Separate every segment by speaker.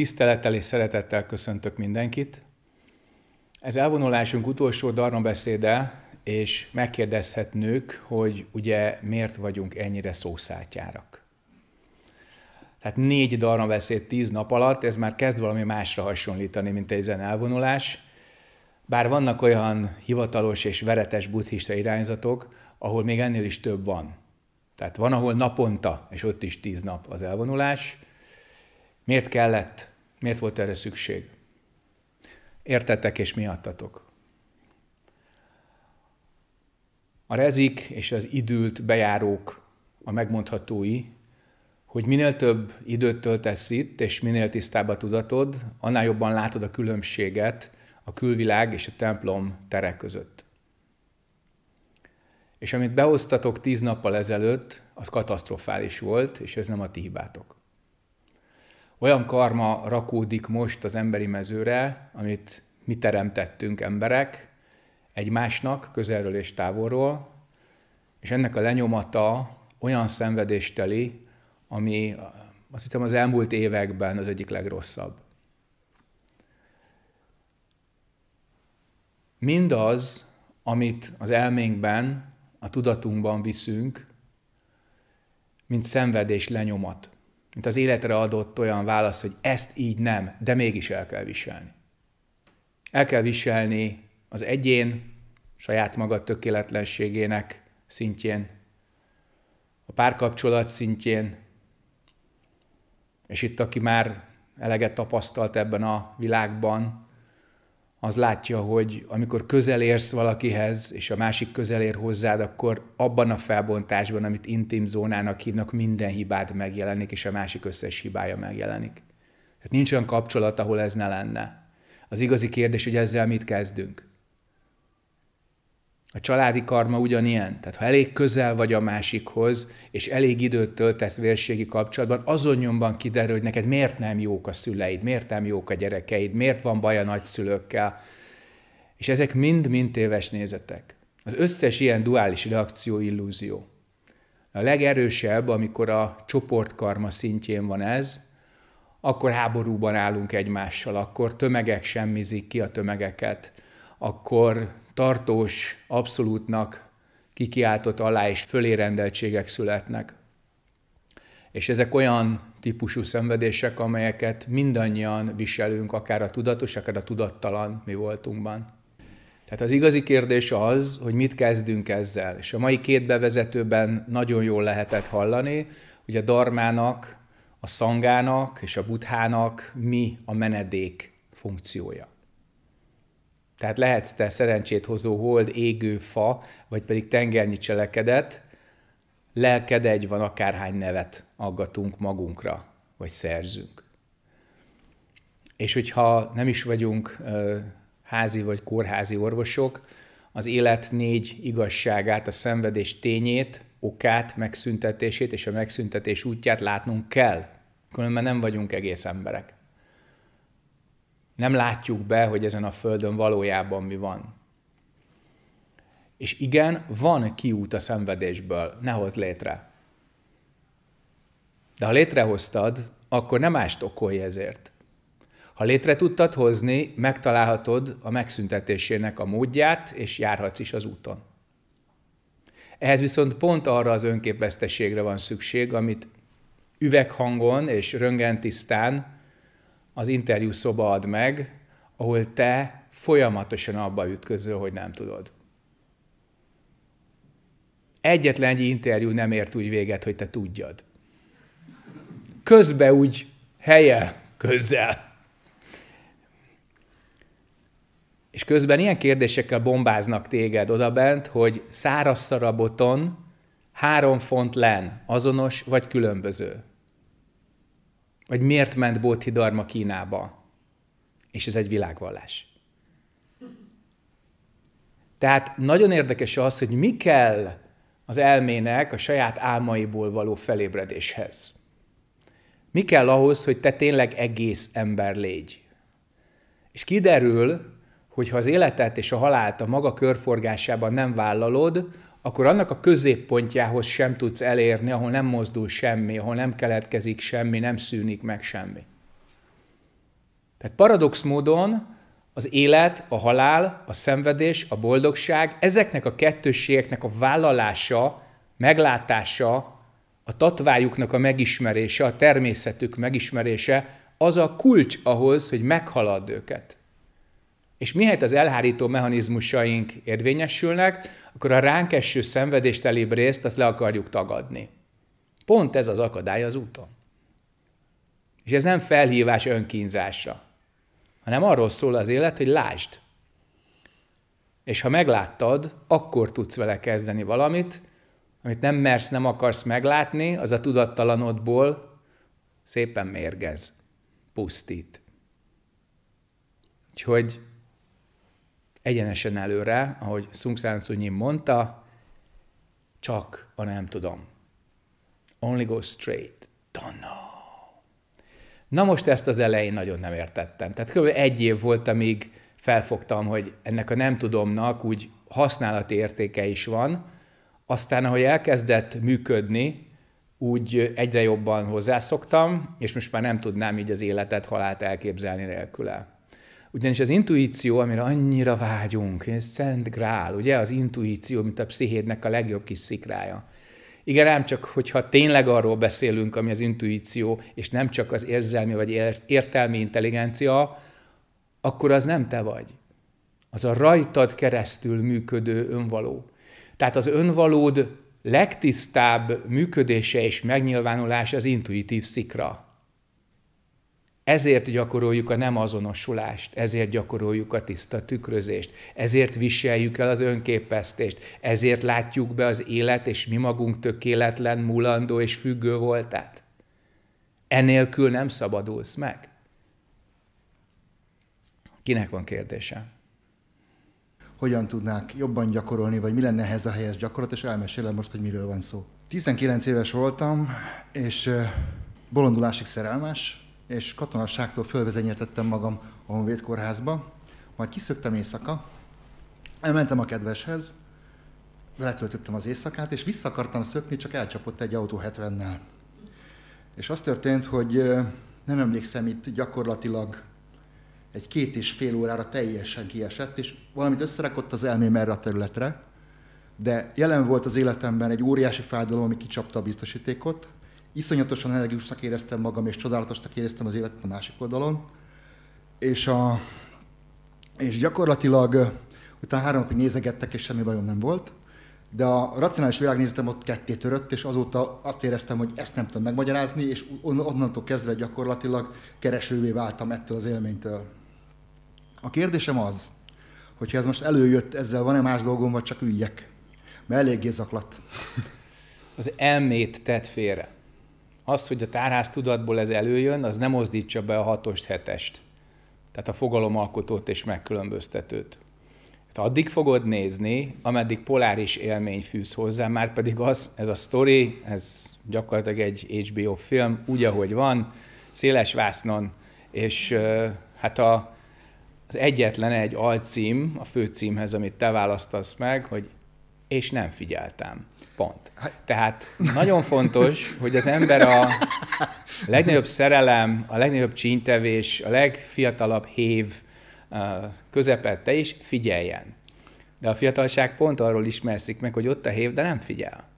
Speaker 1: Tisztelettel és szeretettel köszöntök mindenkit. Ez elvonulásunk utolsó darnabeszéde, és megkérdezhetnők, hogy ugye miért vagyunk ennyire szószátyárak. Tehát négy darnabeszéd tíz nap alatt, ez már kezd valami másra hasonlítani, mint egy zen elvonulás. Bár vannak olyan hivatalos és veretes buddhista irányzatok, ahol még ennél is több van. Tehát van, ahol naponta, és ott is tíz nap az elvonulás. Miért kellett Miért volt erre szükség? Értettek és miattatok. A rezik és az idült bejárók a megmondhatói, hogy minél több időt töltesz itt, és minél tisztább a tudatod, annál jobban látod a különbséget a külvilág és a templom terek között. És amit behoztatok tíz nappal ezelőtt, az katasztrofális volt, és ez nem a ti hibátok olyan karma rakódik most az emberi mezőre, amit mi teremtettünk emberek egymásnak, közelről és távolról, és ennek a lenyomata olyan szenvedésteli, ami azt hiszem az elmúlt években az egyik legrosszabb. Mindaz, amit az elménkben, a tudatunkban viszünk, mint szenvedés lenyomat mint az életre adott olyan válasz, hogy ezt így nem, de mégis el kell viselni. El kell viselni az egyén saját maga tökéletlenségének szintjén, a párkapcsolat szintjén, és itt, aki már eleget tapasztalt ebben a világban, az látja, hogy amikor közel érsz valakihez, és a másik közel ér hozzád, akkor abban a felbontásban, amit intim zónának hívnak, minden hibád megjelenik, és a másik összes hibája megjelenik. Tehát nincs olyan kapcsolat, ahol ez ne lenne. Az igazi kérdés, hogy ezzel mit kezdünk. A családi karma ugyanilyen. Tehát ha elég közel vagy a másikhoz, és elég időt töltesz vérségi kapcsolatban, azon nyomban kiderül, hogy neked miért nem jók a szüleid, miért nem jók a gyerekeid, miért van baj a nagyszülőkkel. És ezek mind-mind téves nézetek. Az összes ilyen duális reakció illúzió. A legerősebb, amikor a csoportkarma szintjén van ez, akkor háborúban állunk egymással, akkor tömegek semmizik ki a tömegeket, akkor tartós, abszolútnak kikiáltott alá és fölérendeltségek születnek. És ezek olyan típusú szenvedések, amelyeket mindannyian viselünk, akár a tudatos, akár a tudattalan mi voltunkban. Tehát az igazi kérdés az, hogy mit kezdünk ezzel. És a mai két bevezetőben nagyon jól lehetett hallani, hogy a darmának, a szangának és a buthának mi a menedék funkciója. Tehát lehetsz te szerencsét hozó hold, égő fa, vagy pedig tengernyi cselekedet, lelked egy van, akárhány nevet aggatunk magunkra, vagy szerzünk. És hogyha nem is vagyunk házi vagy kórházi orvosok, az élet négy igazságát, a szenvedés tényét, okát, megszüntetését és a megszüntetés útját látnunk kell, különben nem vagyunk egész emberek nem látjuk be, hogy ezen a földön valójában mi van. És igen, van kiút a szenvedésből, ne hozd létre. De ha létrehoztad, akkor nem ást okolj ezért. Ha létre tudtad hozni, megtalálhatod a megszüntetésének a módját, és járhatsz is az úton. Ehhez viszont pont arra az önképveszteségre van szükség, amit üveghangon és tisztán az interjú szoba ad meg, ahol te folyamatosan abba ütközöl, hogy nem tudod. Egyetlen egy interjú nem ért úgy véget, hogy te tudjad. Közbe úgy helye közzel. És közben ilyen kérdésekkel bombáznak téged odabent, hogy száraz szaraboton három font len, azonos vagy különböző. Vagy miért ment darma Kínába? És ez egy világvallás. Tehát nagyon érdekes az, hogy mi kell az elmének a saját álmaiból való felébredéshez. Mi kell ahhoz, hogy te tényleg egész ember légy? És kiderül, hogy ha az életet és a halált a maga körforgásában nem vállalod, akkor annak a középpontjához sem tudsz elérni, ahol nem mozdul semmi, ahol nem keletkezik semmi, nem szűnik meg semmi. Tehát paradox módon az élet, a halál, a szenvedés, a boldogság, ezeknek a kettősségeknek a vállalása, meglátása, a tatvájuknak a megismerése, a természetük megismerése, az a kulcs ahhoz, hogy meghalad őket. És mihelyt az elhárító mechanizmusaink érvényesülnek, akkor a ránk eső szenvedéstelébb részt azt le akarjuk tagadni. Pont ez az akadály az úton. És ez nem felhívás önkínzásra, hanem arról szól az élet, hogy lásd. És ha megláttad, akkor tudsz vele kezdeni valamit, amit nem mersz, nem akarsz meglátni, az a tudattalanodból szépen mérgez, pusztít. Úgyhogy egyenesen előre, ahogy Sung San Suu mondta, csak a nem tudom. Only go straight. Don't know. Na most ezt az elején nagyon nem értettem. Tehát kb. egy év volt, amíg felfogtam, hogy ennek a nem tudomnak úgy használati értéke is van, aztán ahogy elkezdett működni, úgy egyre jobban hozzászoktam, és most már nem tudnám így az életet, halált elképzelni nélküle. Ugyanis az intuíció, amire annyira vágyunk, ez szent grál, ugye? Az intuíció, mint a pszichédnek a legjobb kis szikrája. Igen, ám csak, hogyha tényleg arról beszélünk, ami az intuíció, és nem csak az érzelmi vagy értelmi intelligencia, akkor az nem te vagy. Az a rajtad keresztül működő önvaló. Tehát az önvalód legtisztább működése és megnyilvánulása az intuitív szikra. Ezért gyakoroljuk a nem azonosulást, ezért gyakoroljuk a tiszta tükrözést, ezért viseljük el az önképvesztést, ezért látjuk be az élet és mi magunk tökéletlen, mulandó és függő voltát. Enélkül nem szabadulsz meg.
Speaker 2: Kinek van kérdése? Hogyan tudnák jobban gyakorolni, vagy mi lenne ehhez a helyes gyakorlat, és elmesélem most, hogy miről van szó. 19 éves voltam, és bolondulásig szerelmes, és katonasságtól fölvezenyeltettem magam a Honvéd kórházba, majd kiszöktem éjszaka, elmentem a kedveshez, letöltöttem az éjszakát, és vissza akartam szökni, csak elcsapott egy autó 70-nel. És az történt, hogy nem emlékszem, itt gyakorlatilag egy két és fél órára teljesen kiesett, és valamit összerakott az elmém erre a területre, de jelen volt az életemben egy óriási fájdalom, ami kicsapta a biztosítékot, iszonyatosan energikusnak éreztem magam, és csodálatosnak éreztem az életet a másik oldalon. És, a, és gyakorlatilag utána három napig nézegettek, és semmi bajom nem volt. De a racionális világnézetem ott ketté törött, és azóta azt éreztem, hogy ezt nem tudom megmagyarázni, és onnantól kezdve gyakorlatilag keresővé váltam ettől az élménytől. A kérdésem az, hogyha ez most előjött, ezzel van-e más dolgom, vagy csak üljek? Mert eléggé zaklat.
Speaker 1: Az elmét tett félre az, hogy a tárház tudatból ez előjön, az nem mozdítsa be a hatost, hetest. Tehát a fogalomalkotót és megkülönböztetőt. Ezt addig fogod nézni, ameddig poláris élmény fűz hozzá, már pedig az, ez a story, ez gyakorlatilag egy HBO film, úgy, ahogy van, széles vásznon, és hát a, az egyetlen egy alcím a főcímhez, amit te választasz meg, hogy és nem figyeltem. Pont. Hát- Tehát nagyon fontos, hogy az ember a legnagyobb szerelem, a legnagyobb csíntevés, a legfiatalabb hév közepette is figyeljen. De a fiatalság pont arról ismerszik meg, hogy ott a hév, de nem figyel.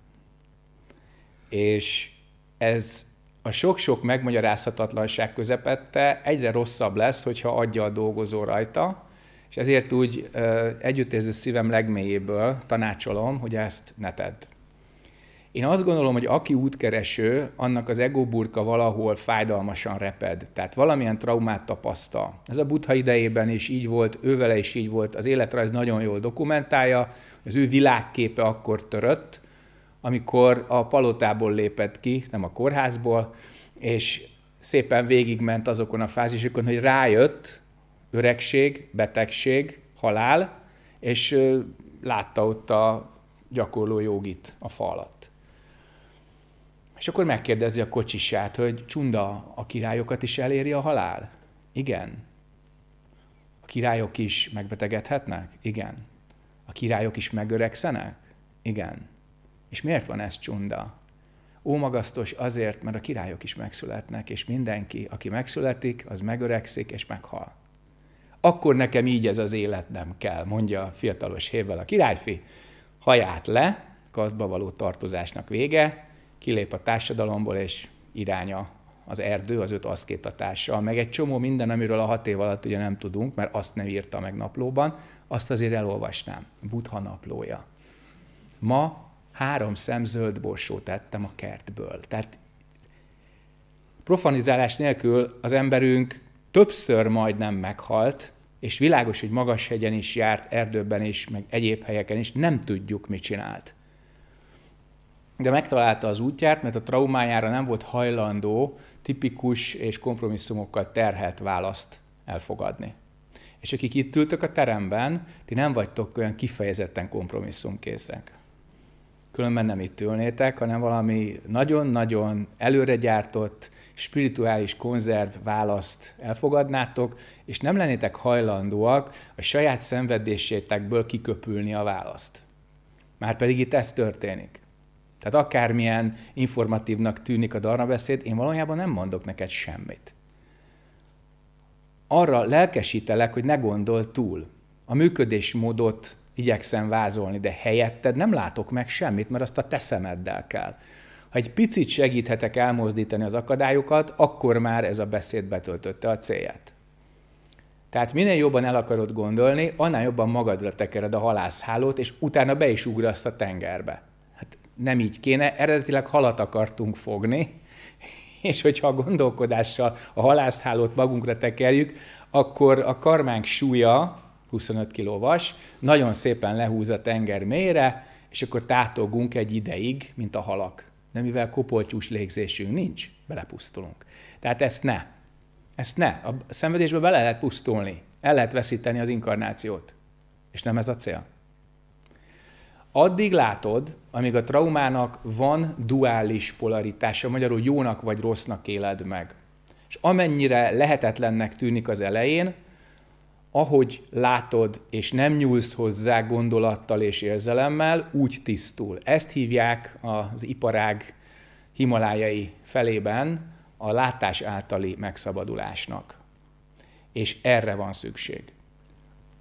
Speaker 1: És ez a sok-sok megmagyarázhatatlanság közepette egyre rosszabb lesz, hogyha adja a dolgozó rajta, és ezért úgy együttérző szívem legmélyéből tanácsolom, hogy ezt ne tedd. Én azt gondolom, hogy aki útkereső, annak az egóburka valahol fájdalmasan reped. Tehát valamilyen traumát tapasztal. Ez a buddha idejében is így volt, ővele is így volt, az életrajz nagyon jól dokumentálja, az ő világképe akkor törött, amikor a palotából lépett ki, nem a kórházból, és szépen végigment azokon a fázisokon, hogy rájött, öregség, betegség, halál, és látta ott a gyakorló jogit a fa És akkor megkérdezi a kocsisát, hogy csunda, a királyokat is eléri a halál? Igen. A királyok is megbetegedhetnek? Igen. A királyok is megöregszenek? Igen. És miért van ez csunda? magasztos azért, mert a királyok is megszületnek, és mindenki, aki megszületik, az megöregszik és meghal akkor nekem így ez az élet nem kell, mondja a fiatalos hévvel a királyfi. Haját le, kazdba való tartozásnak vége, kilép a társadalomból, és iránya az erdő, az öt társa, meg egy csomó minden, amiről a hat év alatt ugye nem tudunk, mert azt nem írta meg naplóban, azt azért elolvasnám. Butha naplója. Ma három szem zöld borsót ettem a kertből. Tehát profanizálás nélkül az emberünk többször majdnem meghalt, és világos, hogy magas hegyen is járt, erdőben is, meg egyéb helyeken is, nem tudjuk, mit csinált. De megtalálta az útját, mert a traumájára nem volt hajlandó tipikus és kompromisszumokkal terhelt választ elfogadni. És akik itt ültök a teremben, ti nem vagytok olyan kifejezetten kompromisszumkészek. Különben nem itt ülnétek, hanem valami nagyon-nagyon előregyártott, spirituális konzerv választ elfogadnátok, és nem lennétek hajlandóak a saját szenvedésétekből kiköpülni a választ. Márpedig itt ez történik. Tehát akármilyen informatívnak tűnik a beszéd, én valójában nem mondok neked semmit. Arra lelkesítelek, hogy ne gondol túl. A működésmódot igyekszem vázolni, de helyetted nem látok meg semmit, mert azt a te kell. Ha egy picit segíthetek elmozdítani az akadályokat, akkor már ez a beszéd betöltötte a célját. Tehát minél jobban el akarod gondolni, annál jobban magadra tekered a halászhálót, és utána be is ugrasz a tengerbe. Hát nem így kéne, eredetileg halat akartunk fogni, és hogyha a gondolkodással a halászhálót magunkra tekerjük, akkor a karmánk súlya, 25 kg vas, nagyon szépen lehúz a tenger mélyre, és akkor tátogunk egy ideig, mint a halak de mivel kopoltyús légzésünk nincs, belepusztulunk. Tehát ezt ne. Ezt ne. A szenvedésbe bele lehet pusztulni. El lehet veszíteni az inkarnációt. És nem ez a cél. Addig látod, amíg a traumának van duális polaritása, magyarul jónak vagy rossznak éled meg. És amennyire lehetetlennek tűnik az elején, ahogy látod, és nem nyúlsz hozzá gondolattal és érzelemmel, úgy tisztul. Ezt hívják az iparág himalájai felében a látás általi megszabadulásnak. És erre van
Speaker 2: szükség.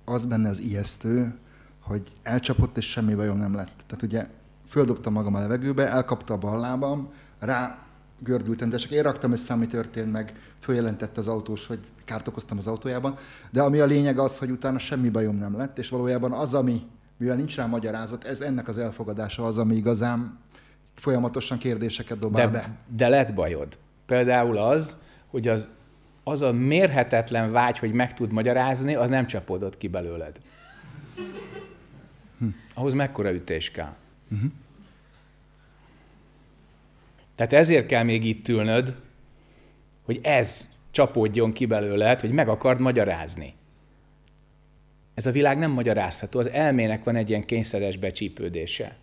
Speaker 2: Az benne az ijesztő, hogy elcsapott, és semmi bajom nem lett. Tehát ugye földobta magam a levegőbe, elkapta a bal rá gördültem, de csak én raktam össze, ami történt, meg följelentett az autós, hogy kárt okoztam az autójában. De ami a lényeg az, hogy utána semmi bajom nem lett, és valójában az, ami, mivel nincs rá magyarázat, ez ennek az elfogadása az, ami igazán folyamatosan kérdéseket dobál de, be.
Speaker 1: De lett bajod. Például az, hogy az, az a mérhetetlen vágy, hogy meg tud magyarázni, az nem csapódott ki belőled. Hm. Ahhoz mekkora ütés kell. Mhm. Uh-huh. Tehát ezért kell még itt ülnöd, hogy ez csapódjon ki belőled, hogy meg akard magyarázni. Ez a világ nem magyarázható, az elmének van egy ilyen kényszeres becsípődése.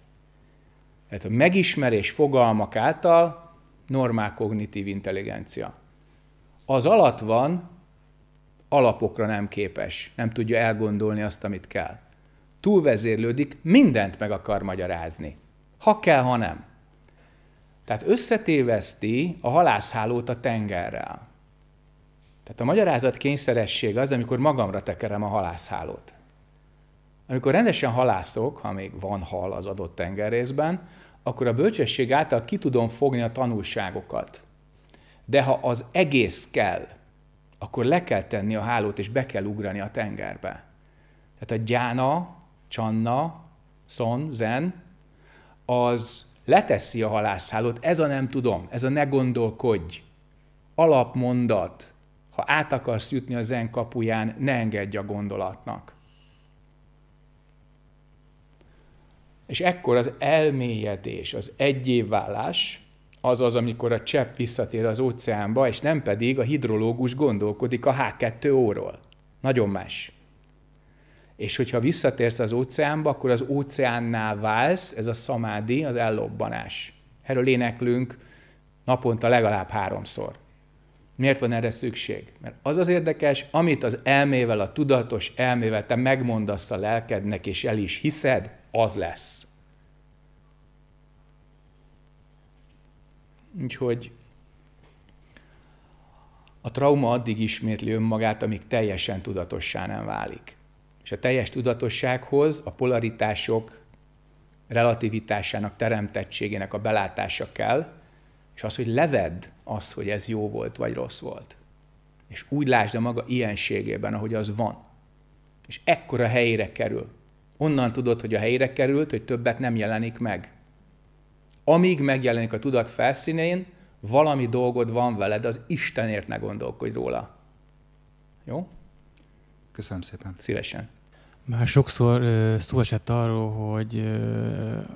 Speaker 1: Tehát a megismerés fogalmak által normál kognitív intelligencia. Az alatt van, alapokra nem képes, nem tudja elgondolni azt, amit kell. Túlvezérlődik, mindent meg akar magyarázni. Ha kell, ha nem. Tehát összetéveszti a halászhálót a tengerrel. Tehát a magyarázat kényszeresség az, amikor magamra tekerem a halászhálót. Amikor rendesen halászok, ha még van hal az adott tengerrészben, akkor a bölcsesség által ki tudom fogni a tanulságokat. De ha az egész kell, akkor le kell tenni a hálót, és be kell ugrani a tengerbe. Tehát a gyána, csanna, szon, zen, az leteszi a halászszálót, ez a nem tudom, ez a ne gondolkodj, alapmondat, ha át akarsz jutni a zen kapuján, ne engedj a gondolatnak. És ekkor az elmélyedés, az egyévválás, az az, amikor a csepp visszatér az óceánba, és nem pedig a hidrológus gondolkodik a H2-óról. Nagyon más és hogyha visszatérsz az óceánba, akkor az óceánnál válsz, ez a szamádi, az ellobbanás. Erről éneklünk naponta legalább háromszor. Miért van erre szükség? Mert az az érdekes, amit az elmével, a tudatos elmével te megmondasz a lelkednek, és el is hiszed, az lesz. Úgyhogy a trauma addig ismétli önmagát, amíg teljesen tudatossá nem válik és a teljes tudatossághoz a polaritások relativitásának, teremtettségének a belátása kell, és az, hogy levedd az, hogy ez jó volt vagy rossz volt. És úgy lásd a maga ilyenségében, ahogy az van. És ekkora helyére kerül. Onnan tudod, hogy a helyére került, hogy többet nem jelenik meg. Amíg megjelenik a tudat felszínén, valami dolgod van veled, az Istenért ne gondolkodj róla.
Speaker 2: Jó? Köszönöm szépen. Szívesen.
Speaker 3: Már sokszor szó esett arról, hogy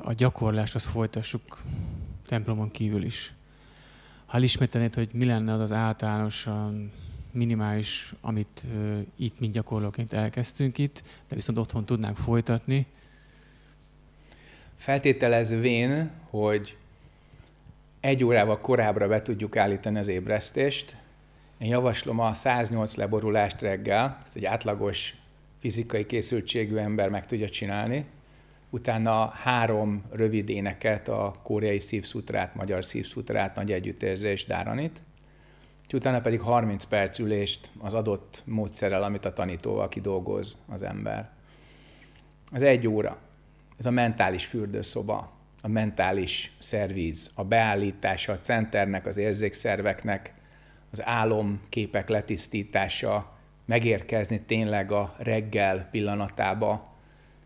Speaker 3: a gyakorlást azt folytassuk templomon kívül is. Ha elismertenéd, hogy mi lenne az az általánosan minimális, amit itt mind gyakorlóként elkezdtünk itt, de viszont otthon tudnánk folytatni.
Speaker 1: Feltételezvén, hogy egy órával korábbra be tudjuk állítani az ébresztést, én javaslom a 108 leborulást reggel, ez egy átlagos fizikai készültségű ember meg tudja csinálni. Utána három rövid éneket, a koreai szívszutrát, magyar szívszutrát, nagy együttérzés, dáranit. És utána pedig 30 perc ülést az adott módszerrel, amit a tanítóval kidolgoz az ember. Az egy óra. Ez a mentális fürdőszoba, a mentális szerviz, a beállítása a centernek, az érzékszerveknek, az álomképek képek letisztítása, megérkezni tényleg a reggel pillanatába,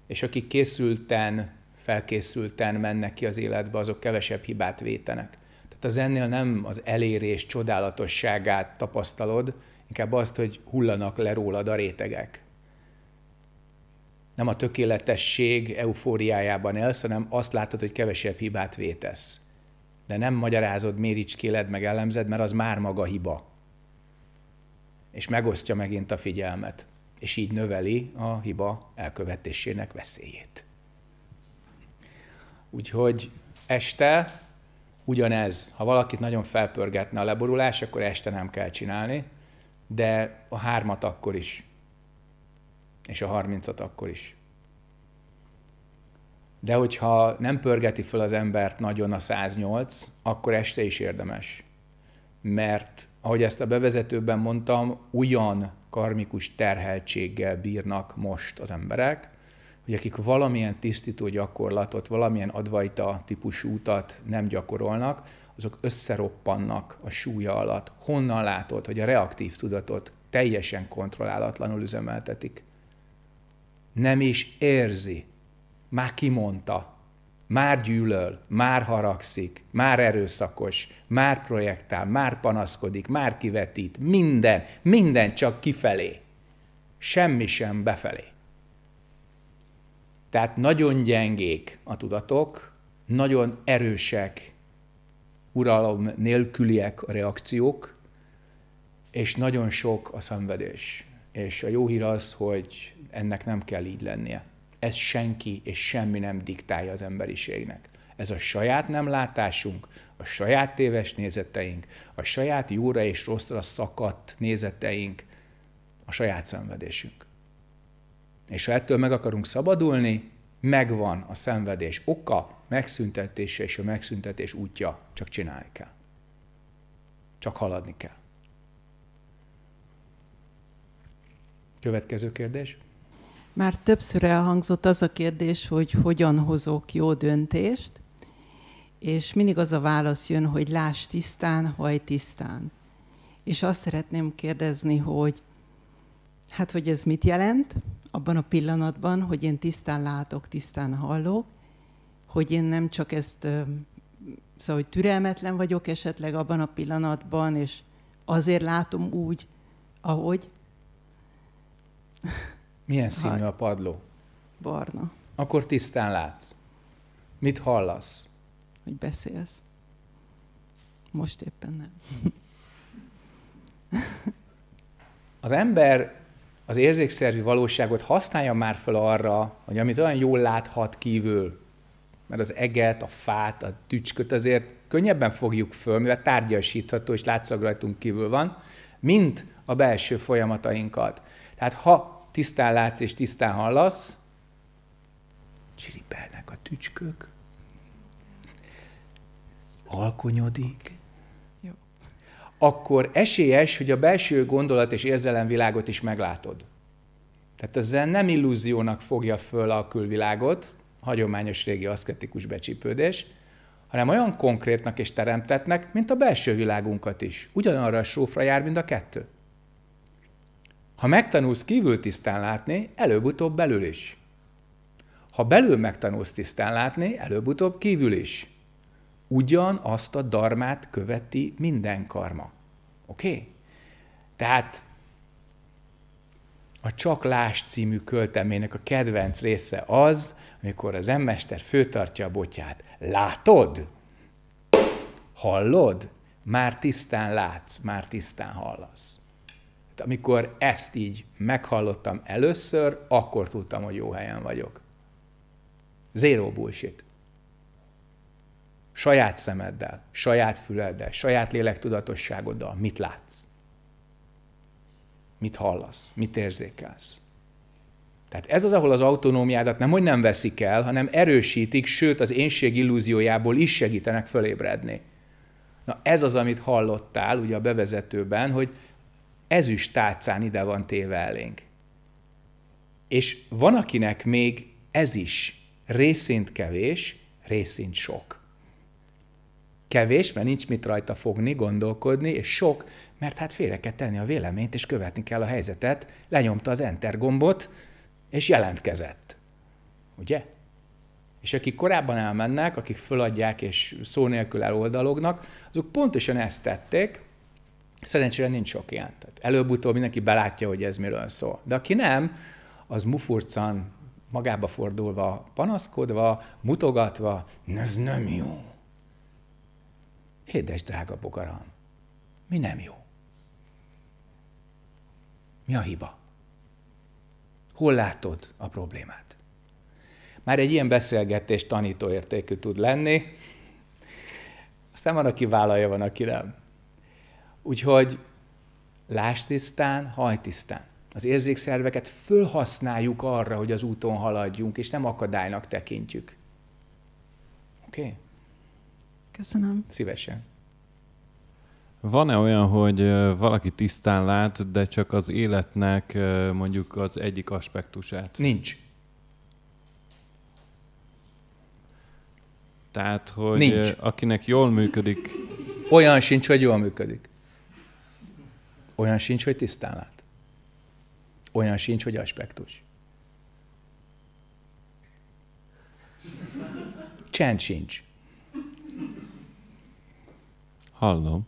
Speaker 1: és akik készülten, felkészülten mennek ki az életbe, azok kevesebb hibát vétenek. Tehát az ennél nem az elérés csodálatosságát tapasztalod, inkább azt, hogy hullanak le rólad a rétegek. Nem a tökéletesség eufóriájában élsz, hanem azt látod, hogy kevesebb hibát vétesz. De nem magyarázod, méricskéled, meg elemzed, mert az már maga hiba és megosztja megint a figyelmet, és így növeli a hiba elkövetésének veszélyét. Úgyhogy este ugyanez, ha valakit nagyon felpörgetne a leborulás, akkor este nem kell csinálni, de a hármat akkor is, és a harmincat akkor is. De hogyha nem pörgeti föl az embert nagyon a 108, akkor este is érdemes. Mert ahogy ezt a bevezetőben mondtam, olyan karmikus terheltséggel bírnak most az emberek, hogy akik valamilyen tisztító gyakorlatot, valamilyen advajta típusú utat nem gyakorolnak, azok összeroppannak a súlya alatt. Honnan látod, hogy a reaktív tudatot teljesen kontrollálatlanul üzemeltetik? Nem is érzi. Már kimondta, már gyűlöl, már haragszik, már erőszakos, már projektál, már panaszkodik, már kivetít, minden, minden csak kifelé. Semmi sem befelé. Tehát nagyon gyengék a tudatok, nagyon erősek, uralom nélküliek a reakciók, és nagyon sok a szenvedés. És a jó hír az, hogy ennek nem kell így lennie. Ez senki és semmi nem diktálja az emberiségnek. Ez a saját nemlátásunk, a saját téves nézeteink, a saját jóra és rosszra szakadt nézeteink, a saját szenvedésünk. És ha ettől meg akarunk szabadulni, megvan a szenvedés oka, megszüntetése és a megszüntetés útja, csak csinálni kell. Csak haladni kell. Következő kérdés.
Speaker 3: Már többször elhangzott az a kérdés, hogy hogyan hozok jó döntést, és mindig az a válasz jön, hogy láss tisztán, haj tisztán. És azt szeretném kérdezni, hogy hát, hogy ez mit jelent abban a pillanatban, hogy én tisztán látok, tisztán hallok, hogy én nem csak ezt, szóval, hogy türelmetlen vagyok esetleg abban a pillanatban, és azért látom úgy, ahogy.
Speaker 1: Milyen színű a padló? Barna. Akkor tisztán látsz. Mit hallasz? Hogy beszélsz.
Speaker 3: Most éppen nem.
Speaker 1: Az ember az érzékszervi valóságot használja már fel arra, hogy amit olyan jól láthat kívül, mert az eget, a fát, a tücsköt azért könnyebben fogjuk föl, mivel tárgyasítható és látszag rajtunk kívül van, mint a belső folyamatainkat. Tehát ha tisztán látsz és tisztán hallasz, csiripelnek a tücskök, alkonyodik, akkor esélyes, hogy a belső gondolat és érzelemvilágot is meglátod. Tehát zen nem illúziónak fogja föl a külvilágot, hagyományos régi aszketikus becsípődés, hanem olyan konkrétnak és teremtetnek, mint a belső világunkat is. Ugyanarra a sófra jár, mint a kettő. Ha megtanulsz kívül tisztán látni, előbb-utóbb belül is. Ha belül megtanulsz tisztán látni, előbb-utóbb kívül is. Ugyanazt a darmát követi minden karma. Oké? Okay? Tehát a Csak Lás című költeménynek a kedvenc része az, amikor az emmester főtartja a botját. Látod? Hallod? Már tisztán látsz, már tisztán hallasz amikor ezt így meghallottam először, akkor tudtam, hogy jó helyen vagyok. Zero bullshit. Saját szemeddel, saját füleddel, saját lélektudatosságoddal mit látsz? Mit hallasz? Mit érzékelsz? Tehát ez az, ahol az autonómiádat nem, hogy nem veszik el, hanem erősítik, sőt az énség illúziójából is segítenek fölébredni. Na ez az, amit hallottál ugye a bevezetőben, hogy ezüst tárcán ide van téve elénk. És van, akinek még ez is részint kevés, részint sok. Kevés, mert nincs mit rajta fogni, gondolkodni, és sok, mert hát félre kell tenni a véleményt, és követni kell a helyzetet, lenyomta az enter gombot, és jelentkezett. Ugye? És akik korábban elmennek, akik föladják és szó nélkül eloldalognak, azok pontosan ezt tették, Szerencsére nincs sok ilyen. Tehát előbb-utóbb mindenki belátja, hogy ez miről szól. De aki nem, az mufurcan, magába fordulva, panaszkodva, mutogatva, ez nem jó. Édes drága bogaram, mi nem jó? Mi a hiba? Hol látod a problémát? Már egy ilyen beszélgetés tanítóértékű tud lenni, aztán van, aki vállalja, van, aki nem. Úgyhogy láss tisztán, haj tisztán. Az érzékszerveket fölhasználjuk arra, hogy az úton haladjunk, és nem akadálynak tekintjük. Oké? Okay? Köszönöm. Szívesen. Van-e
Speaker 3: olyan, hogy valaki tisztán lát, de csak az életnek mondjuk az egyik aspektusát? Nincs. Tehát, hogy Nincs. akinek jól működik... Olyan sincs, hogy jól működik.
Speaker 1: Olyan sincs, hogy tisztán lát. Olyan sincs, hogy aspektus. Csend sincs. Hallom.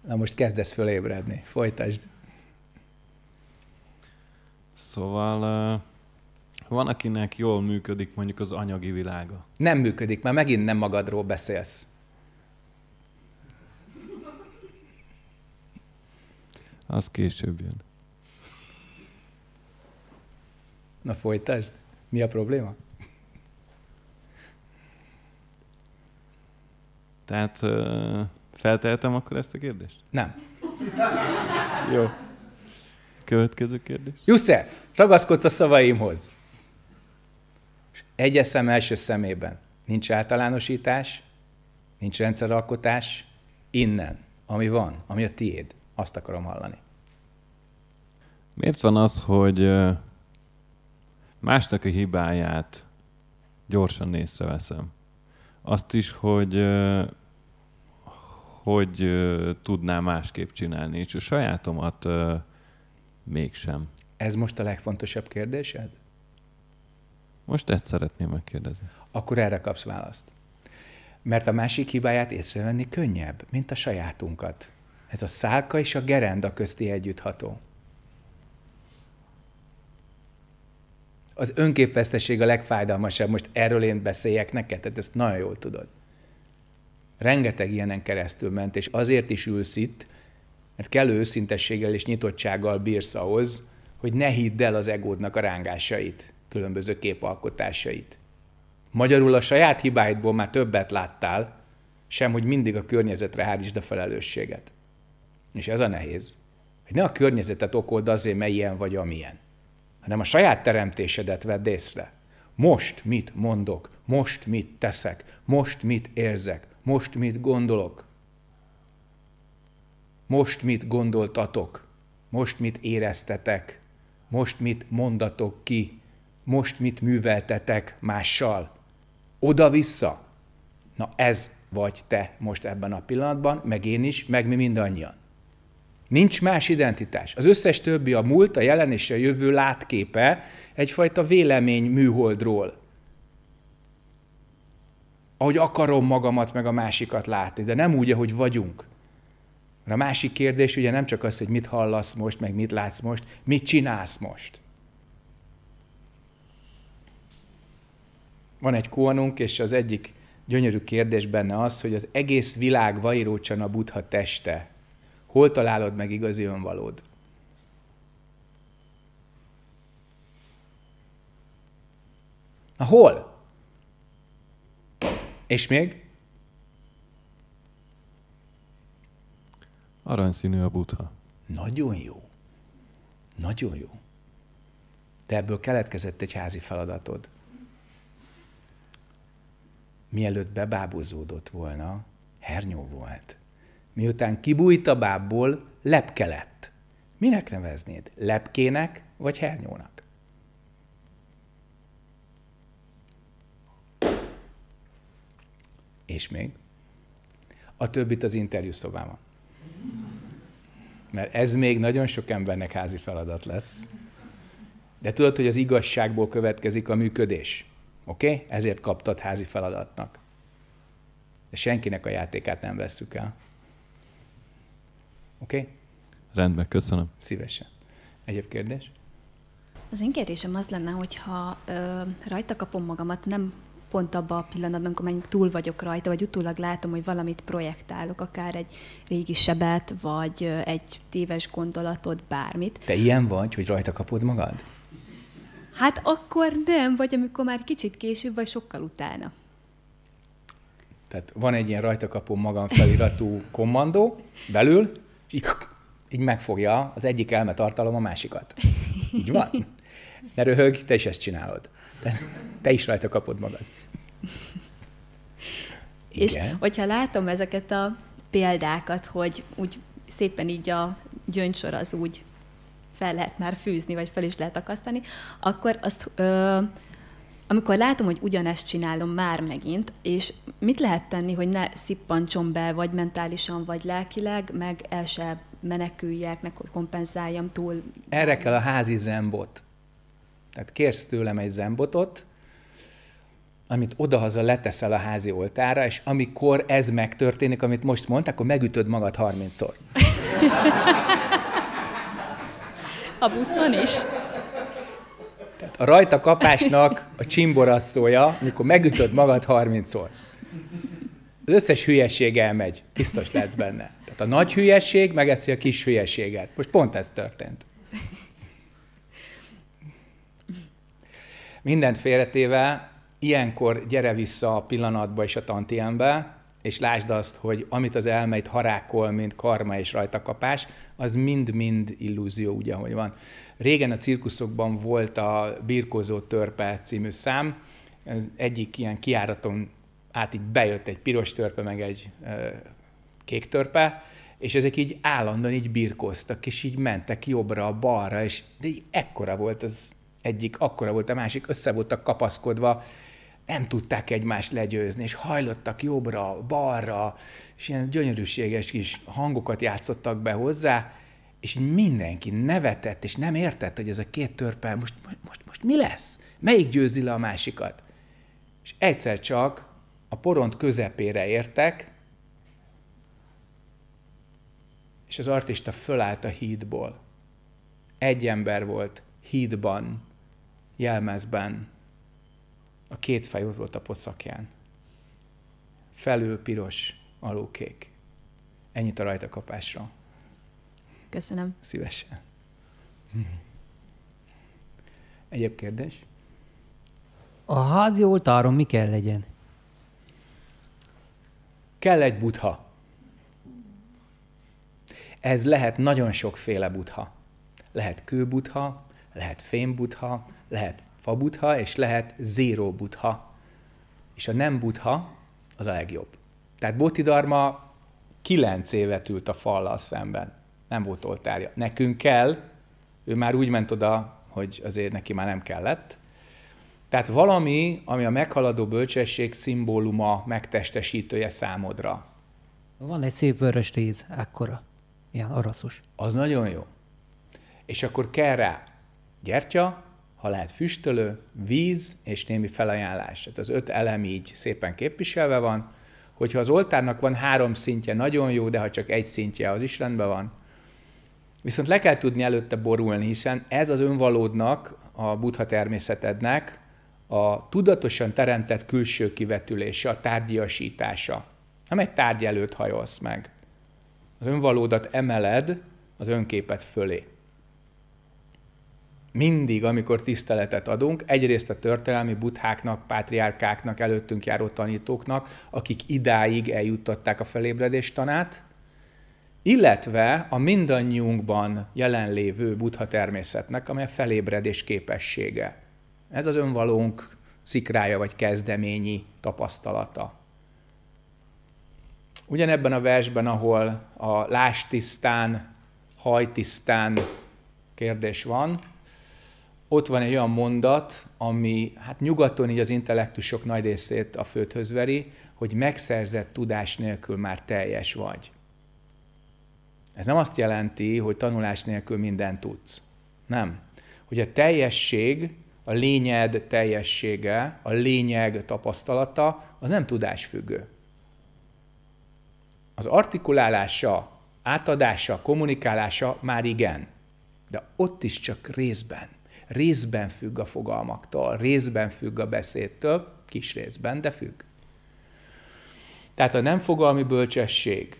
Speaker 1: Na most kezdesz fölébredni. Folytasd. Szóval van, akinek jól működik mondjuk az anyagi világa. Nem működik, mert megint nem magadról beszélsz.
Speaker 3: Az később jön.
Speaker 1: Na folytasd. Mi a probléma?
Speaker 3: Tehát feltehetem akkor ezt a kérdést? Nem. Jó. Következő
Speaker 1: kérdés. Jusszef, ragaszkodsz a szavaimhoz. Egy eszem első szemében. Nincs általánosítás, nincs rendszeralkotás. Innen, ami van, ami a tiéd. Azt akarom hallani.
Speaker 3: Miért van az, hogy másnak a hibáját gyorsan észreveszem? Azt is, hogy hogy tudnám másképp csinálni, és a sajátomat mégsem.
Speaker 1: Ez most a legfontosabb kérdésed?
Speaker 3: Most ezt szeretném megkérdezni.
Speaker 1: Akkor erre kapsz választ. Mert a másik hibáját észrevenni könnyebb, mint a sajátunkat. Ez a szálka és a gerenda közti együttható. Az önképvesztesség a legfájdalmasabb, most erről én beszéljek neked, tehát ezt nagyon jól tudod. Rengeteg ilyenen keresztül ment, és azért is ülsz itt, mert kellő őszintességgel és nyitottsággal bírsz ahhoz, hogy ne hidd el az egódnak a rángásait, különböző képalkotásait. Magyarul a saját hibáidból már többet láttál, sem hogy mindig a környezetre hárítsd a felelősséget és ez a nehéz, hogy ne a környezetet okold azért, mely ilyen vagy amilyen, hanem a saját teremtésedet vedd észre. Most mit mondok, most mit teszek, most mit érzek, most mit gondolok. Most mit gondoltatok, most mit éreztetek, most mit mondatok ki, most mit műveltetek mással. Oda-vissza. Na ez vagy te most ebben a pillanatban, meg én is, meg mi mindannyian. Nincs más identitás. Az összes többi a múlt, a jelen és a jövő látképe egyfajta vélemény műholdról. Ahogy akarom magamat meg a másikat látni, de nem úgy, ahogy vagyunk. Mert a másik kérdés ugye nem csak az, hogy mit hallasz most, meg mit látsz most, mit csinálsz most. Van egy kónunk, és az egyik gyönyörű kérdés benne az, hogy az egész világ vajrócsan a buddha teste Hol találod meg igazi önvalód? Na hol? És még?
Speaker 3: Aranyszínű a butha.
Speaker 1: Nagyon jó. Nagyon jó. De ebből keletkezett egy házi feladatod. Mielőtt bebábozódott volna, hernyó volt. Miután kibújt a bábból, lepke lett. Minek neveznéd? Lepkének vagy hernyónak? És még? A többit az interjú szobában. Mert ez még nagyon sok embernek házi feladat lesz. De tudod, hogy az igazságból következik a működés. Oké? Okay? Ezért kaptad házi feladatnak. De senkinek a játékát nem vesszük el. Oké? Okay?
Speaker 3: Rendben, köszönöm. Szívesen.
Speaker 1: Egyéb
Speaker 4: kérdés? Az én kérdésem az lenne, hogyha ö, rajta kapom magamat, nem pont abban a pillanatban, amikor már túl vagyok rajta, vagy utólag látom, hogy valamit projektálok, akár egy régi sebet, vagy egy téves gondolatot, bármit.
Speaker 1: Te ilyen vagy, hogy rajta kapod magad?
Speaker 4: Hát akkor nem, vagy amikor már kicsit később, vagy sokkal utána.
Speaker 1: Tehát van egy ilyen rajta kapom magam feliratú kommandó belül, és így, így megfogja az egyik elme tartalom a másikat. Így van. Ne röhögj, te is ezt csinálod. Te, te is rajta kapod magad.
Speaker 4: Igen. És hogyha látom ezeket a példákat, hogy úgy szépen így a gyöngysor az úgy fel lehet már fűzni, vagy fel is lehet akasztani, akkor azt ö, amikor látom, hogy ugyanezt csinálom már megint, és mit lehet tenni, hogy ne szippantson be, vagy mentálisan, vagy lelkileg, meg el se meneküljek, meg kompenzáljam túl. Erre kell
Speaker 1: a házi zembot. Tehát kérsz tőlem egy zembotot, amit odahaza leteszel a házi oltára, és amikor ez megtörténik, amit most mondtál, akkor megütöd magad 30-szor.
Speaker 4: a buszon is?
Speaker 1: a rajta kapásnak a csimborasszója, amikor megütöd magad 30-szor. Az összes hülyeség elmegy, biztos lesz benne. Tehát a nagy hülyeség megeszi a kis hülyeséget. Most pont ez történt. Mindent félretéve, ilyenkor gyere vissza a pillanatba és a tantiembe, és lásd azt, hogy amit az elmeit harákol, mint karma és rajta kapás, az mind-mind illúzió, ugye, ahogy van. Régen a cirkuszokban volt a Birkózó törpe című szám, Ez egyik ilyen kiáraton át így bejött egy piros törpe, meg egy ö, kék törpe, és ezek így állandóan így birkóztak, és így mentek jobbra, balra, és de így ekkora volt az egyik, akkora volt a másik, össze voltak kapaszkodva, nem tudták egymást legyőzni, és hajlottak jobbra, balra, és ilyen gyönyörűséges kis hangokat játszottak be hozzá, és mindenki nevetett, és nem értett, hogy ez a két törpe most, most, most, most mi lesz? Melyik győzi le a másikat? És egyszer csak a poront közepére értek, és az artista fölállt a hídból. Egy ember volt hídban, jelmezben, a két fej ott volt a pocakján. Felül piros, alul kék. Ennyit a kapásról. Köszönöm. Szívesen. Mhm. Egyéb kérdés? A házi oltáron
Speaker 3: mi kell legyen?
Speaker 1: Kell egy butha. Ez lehet nagyon sokféle butha. Lehet kőbutha, lehet fémbutha, lehet fabutha, és lehet zéró butha. És a nem butha az a legjobb. Tehát Bodhidharma kilenc évet ült a fallal szemben nem volt oltárja. Nekünk kell, ő már úgy ment oda, hogy azért neki már nem kellett. Tehát valami, ami a meghaladó bölcsesség szimbóluma, megtestesítője számodra.
Speaker 3: Van egy szép vörös réz, akkora, ilyen araszos.
Speaker 1: Az nagyon jó. És akkor kell rá gyertya, ha lehet füstölő, víz és némi felajánlás. Tehát az öt elem így szépen képviselve van. Hogyha az oltárnak van három szintje, nagyon jó, de ha csak egy szintje, az is rendben van. Viszont le kell tudni előtte borulni, hiszen ez az önvalódnak, a buddha természetednek a tudatosan teremtett külső kivetülése, a tárgyasítása. Nem egy tárgy előtt hajolsz meg. Az önvalódat emeled az önképet fölé. Mindig, amikor tiszteletet adunk, egyrészt a történelmi buddháknak, pátriárkáknak, előttünk járó tanítóknak, akik idáig eljuttatták a felébredés tanát, illetve a mindannyiunkban jelenlévő buddha természetnek, amely a felébredés képessége. Ez az önvalónk szikrája vagy kezdeményi tapasztalata. Ugyanebben a versben, ahol a lástisztán, hajtisztán kérdés van, ott van egy olyan mondat, ami hát nyugaton így az intellektusok nagy részét a földhöz veri, hogy megszerzett tudás nélkül már teljes vagy. Ez nem azt jelenti, hogy tanulás nélkül mindent tudsz. Nem. Hogy a teljesség, a lényed teljessége, a lényeg tapasztalata, az nem tudásfüggő. Az artikulálása, átadása, kommunikálása már igen, de ott is csak részben. Részben függ a fogalmaktól, részben függ a beszédtől, kis részben, de függ. Tehát a nem fogalmi bölcsesség,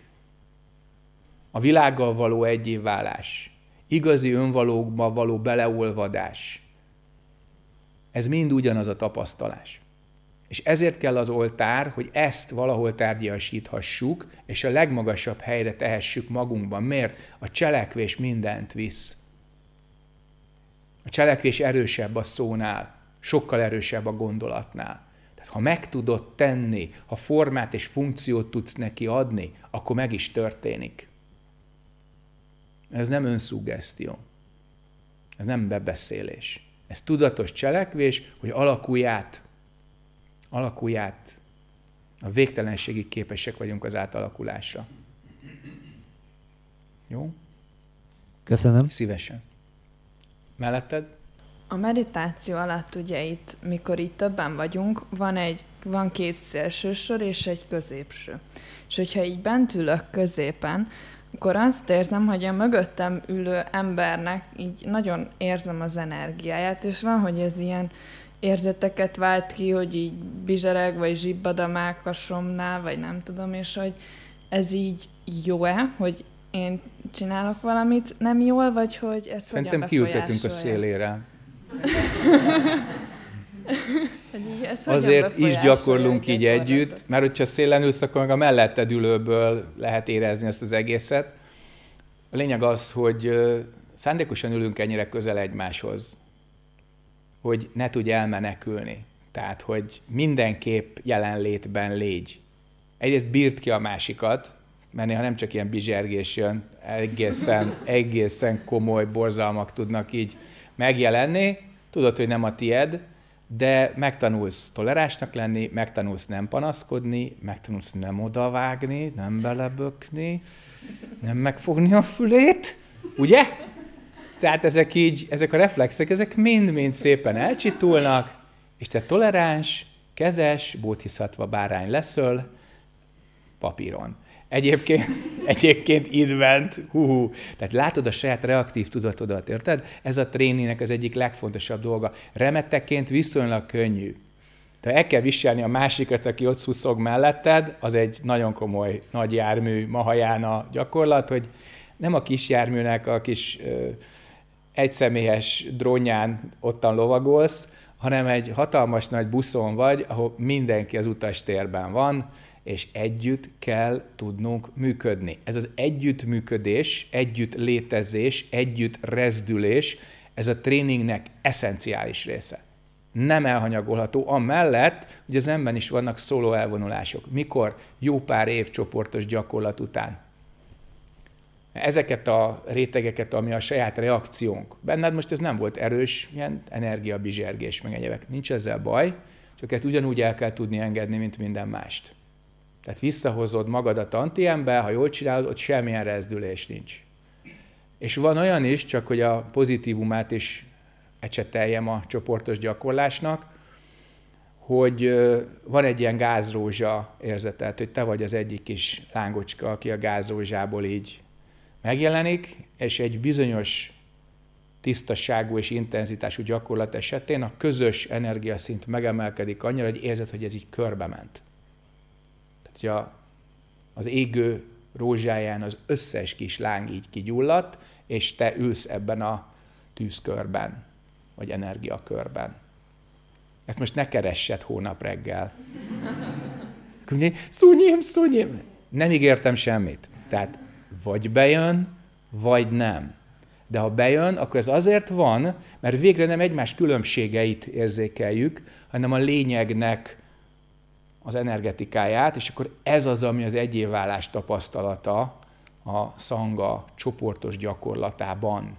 Speaker 1: a világgal való egyéválás, igazi önvalókba való beleolvadás, ez mind ugyanaz a tapasztalás. És ezért kell az oltár, hogy ezt valahol tárgyasíthassuk, és a legmagasabb helyre tehessük magunkban. Miért? A cselekvés mindent visz. A cselekvés erősebb a szónál, sokkal erősebb a gondolatnál. Tehát ha meg tudod tenni, ha formát és funkciót tudsz neki adni, akkor meg is történik. Ez nem önszuggesztió. Ez nem bebeszélés. Ez tudatos cselekvés, hogy alakulját, alakulját A végtelenségig képesek vagyunk az átalakulásra. Jó? Köszönöm. Szívesen. Melletted?
Speaker 3: A meditáció alatt ugye itt, mikor itt többen vagyunk, van, egy, van két szélső sor és egy középső. És hogyha így bent ülök középen, akkor azt érzem, hogy a mögöttem ülő embernek így nagyon érzem az energiáját, és van, hogy ez ilyen érzeteket vált ki, hogy így bizsereg, vagy zsibbad a mákasomnál, vagy nem tudom, és hogy ez így jó-e, hogy én csinálok valamit nem jól, vagy hogy ezt Szerintem hogyan kiültetünk a
Speaker 1: szélére.
Speaker 2: Azért is gyakorlunk így együtt,
Speaker 1: mert hogyha szélen ülsz, akkor meg a melletted ülőből lehet érezni ezt az egészet. A lényeg az, hogy szándékosan ülünk ennyire közel egymáshoz, hogy ne tudj elmenekülni. Tehát, hogy mindenképp jelenlétben légy. Egyrészt bírd ki a másikat, mert ha nem csak ilyen bizsergés jön, egészen, egészen komoly borzalmak tudnak így megjelenni, tudod, hogy nem a tied, de megtanulsz toleránsnak lenni, megtanulsz nem panaszkodni, megtanulsz nem odavágni, nem belebökni, nem megfogni a fülét, ugye? Tehát ezek így, ezek a reflexek, ezek mind-mind szépen elcsitulnak, és te toleráns, kezes, bódhiszatva bárány leszöl papíron. Egyébként, egyébként itt bent, hú, Tehát látod a saját reaktív tudatodat, érted? Ez a trénének az egyik legfontosabb dolga. Remetteként viszonylag könnyű. De el kell viselni a másikat, aki ott szuszog melletted, az egy nagyon komoly nagy jármű, mahajána gyakorlat, hogy nem a kis járműnek a kis ö, egyszemélyes drónján ottan lovagolsz, hanem egy hatalmas nagy buszon vagy, ahol mindenki az utastérben van, és együtt kell tudnunk működni. Ez az együttműködés, együtt létezés, együtt rezdülés, ez a tréningnek eszenciális része. Nem elhanyagolható, amellett, hogy az ember is vannak szóló elvonulások. Mikor? Jó pár év csoportos gyakorlat után. Ezeket a rétegeket, ami a saját reakciónk. Benned most ez nem volt erős, ilyen energiabizsergés, meg egyebek. Nincs ezzel baj, csak ezt ugyanúgy el kell tudni engedni, mint minden mást. Tehát visszahozod magadat tantiembe, ha jól csinálod, ott semmilyen rezdülés nincs. És van olyan is, csak hogy a pozitívumát is ecseteljem a csoportos gyakorlásnak, hogy van egy ilyen gázrózsa érzetet, hogy te vagy az egyik kis lángocska, aki a gázrózsából így megjelenik, és egy bizonyos tisztaságú és intenzitású gyakorlat esetén a közös energiaszint megemelkedik annyira, hogy érzed, hogy ez így körbe ment látja az égő rózsáján az összes kis láng így kigyulladt, és te ülsz ebben a tűzkörben, vagy energiakörben. Ezt most ne keressed hónap reggel. Szúnyim, szúnyim! Nem ígértem semmit. Tehát vagy bejön, vagy nem. De ha bejön, akkor ez azért van, mert végre nem egymás különbségeit érzékeljük, hanem a lényegnek az energetikáját, és akkor ez az, ami az egyévválás tapasztalata a szanga csoportos gyakorlatában.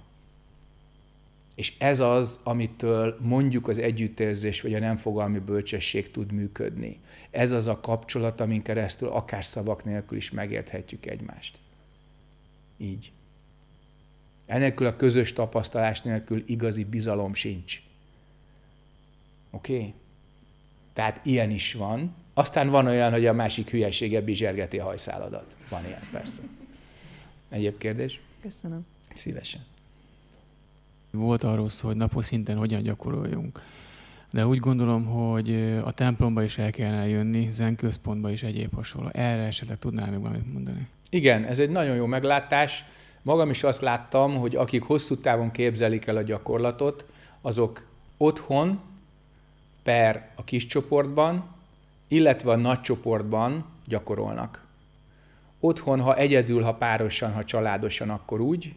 Speaker 1: És ez az, amitől mondjuk az együttérzés vagy a nem fogalmi bölcsesség tud működni. Ez az a kapcsolat, amin keresztül akár szavak nélkül is megérthetjük egymást. Így. Enélkül a közös tapasztalás nélkül igazi bizalom sincs. Oké? Okay? Tehát ilyen is van, aztán van olyan, hogy a másik hülyesége bizsergeti a hajszáladat. Van ilyen, persze. Egyéb kérdés? Köszönöm. Szívesen.
Speaker 3: Volt arról szó, hogy napos szinten hogyan gyakoroljunk. De úgy gondolom, hogy eh, a templomba is el kellene jönni, zenközpontba is egyéb hasonló. Erre esetleg tudnál még valamit mondani?
Speaker 1: Igen, ez egy nagyon jó meglátás. Magam is azt láttam, hogy akik hosszú távon képzelik el a gyakorlatot, azok otthon per a kis csoportban, illetve a nagy csoportban gyakorolnak. Otthon, ha egyedül, ha párosan, ha családosan, akkor úgy.